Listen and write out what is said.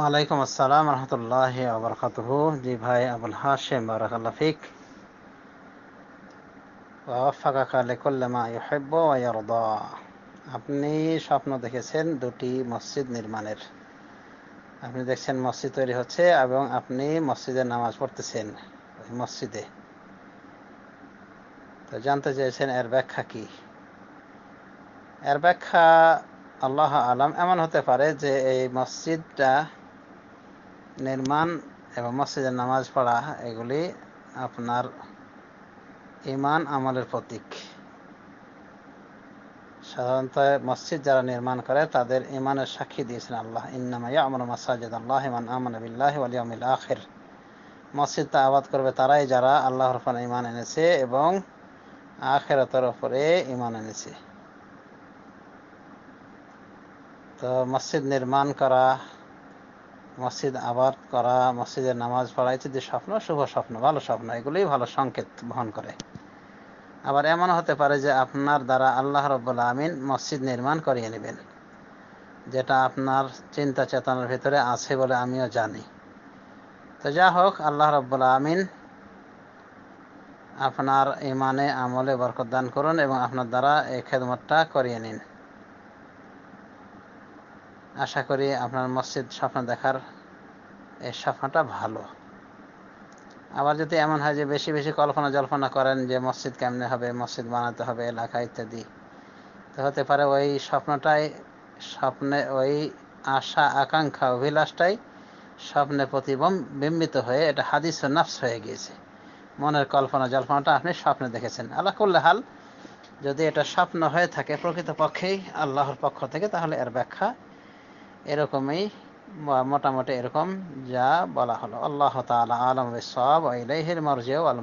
ওয়ালাইকুম আসসালাম রহমতুল্লাহ আবরকাত জি ভাই আবুল বারাকাল্লাফিক আপনি স্বপ্ন দেখেছেন দুটি মসজিদ নির্মাণের আপনি দেখছেন মসজিদ তৈরি হচ্ছে এবং আপনি মসজিদে নামাজ পড়তেছেন ওই মসজিদে তো জানতে চেয়েছেন এর ব্যাখ্যা কি এর ব্যাখ্যা আল্লাহ আলম এমন হতে পারে যে এই মসজিদটা নির্মাণ এবং মসজিদের নামাজ পড়া এগুলি আপনার ইমান আমলের প্রতীক সাধারণত মসজিদ যারা নির্মাণ করে তাদের ইমানের সাক্ষী দিয়েছেন আল্লাহ ইন্নামাইয়া আমর মাসাজিদ আল্লাহ ইমান আমন বিল্লাহ আলিয়ামিল আখের তা আবাদ করবে তারাই যারা আল্লাহর রফান ইমান এনেছে এবং আখেরাতের ওপরে ইমান এনেছে তো মসজিদ নির্মাণ করা মসজিদ আবাদ করা মসজিদে নামাজ পড়া ইত্যাদি স্বপ্ন শুভ স্বপ্ন ভালো স্বপ্ন এগুলোই ভালো সংকেত বহন করে আবার এমন হতে পারে যে আপনার দ্বারা আল্লাহ রব্বুল আমিন মসজিদ নির্মাণ করিয়ে নেবেন যেটা আপনার চিন্তা চেতনার ভিতরে আছে বলে আমিও জানি তো যা হোক আল্লাহ রব্বুল আমিন আপনার ইমানে আমলে বরকদান করুন এবং আপনার দ্বারা এই খেদমতটা করিয়ে নিন আশা করি আপনার মসজিদ স্বপ্ন দেখার এই স্বপ্নটা ভালো আবার যদি এমন হয় যে বেশি বেশি কল্পনা জল্পনা করেন যে মসজিদ কেমনে হবে মসজিদ বানাতে হবে এলাকা ইত্যাদি তো হতে পারে ওই স্বপ্নটাই স্বপ্নে ওই আশা আকাঙ্ক্ষা অভিলাষটাই স্বপ্নে প্রতিবিম্বিত হয়ে এটা হাদিস ও নাফস হয়ে গিয়েছে মনের কল্পনা জল্পনাটা আপনি স্বপ্নে দেখেছেন আল্লাহ হাল যদি এটা স্বপ্ন হয়ে থাকে প্রকৃতপক্ষেই আল্লাহর পক্ষ থেকে তাহলে এর ব্যাখ্যা এরকমই মোটামুটি এরকম যা বলা হলো আল্লাহ তালা আলম সব ইলাইহির মরজেও আল